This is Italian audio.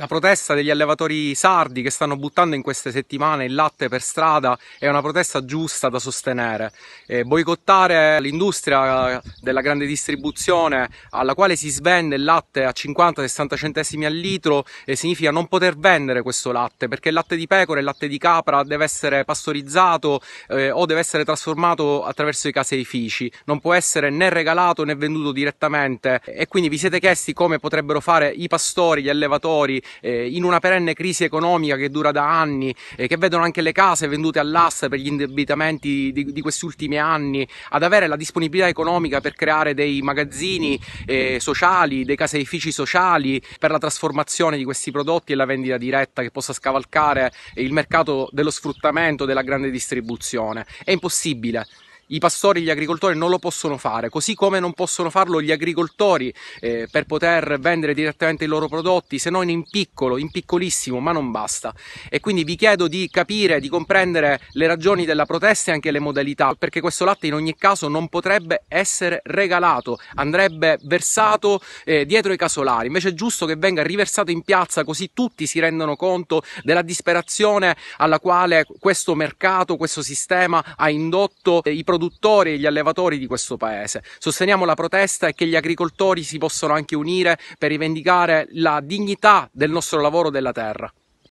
La protesta degli allevatori sardi che stanno buttando in queste settimane il latte per strada è una protesta giusta da sostenere. E boicottare l'industria eh, della grande distribuzione alla quale si svende il latte a 50-60 centesimi al litro eh, significa non poter vendere questo latte perché il latte di pecora e il latte di capra deve essere pastorizzato eh, o deve essere trasformato attraverso i caseifici, non può essere né regalato né venduto direttamente e quindi vi siete chiesti come potrebbero fare i pastori, gli allevatori eh, in una perenne crisi economica che dura da anni, eh, che vedono anche le case vendute all'asse per gli indebitamenti di, di, questi ultimi anni, ad avere la disponibilità economica per creare dei magazzini eh, sociali, dei caseifici sociali, per la trasformazione di questi prodotti e la vendita diretta che possa scavalcare il mercato dello sfruttamento della grande distribuzione. È impossibile i pastori e gli agricoltori non lo possono fare, così come non possono farlo gli agricoltori eh, per poter vendere direttamente i loro prodotti, se non in piccolo, in piccolissimo, ma non basta. E quindi vi chiedo di capire, di comprendere le ragioni della protesta e anche le modalità, perché questo latte in ogni caso non potrebbe essere regalato, andrebbe versato eh, dietro i casolari, invece è giusto che venga riversato in piazza così tutti si rendono conto della disperazione alla quale questo mercato, questo sistema ha indotto eh, i produttori produttori e gli allevatori di questo paese. Sosteniamo la protesta e che gli agricoltori si possano anche unire per rivendicare la dignità del nostro lavoro della terra.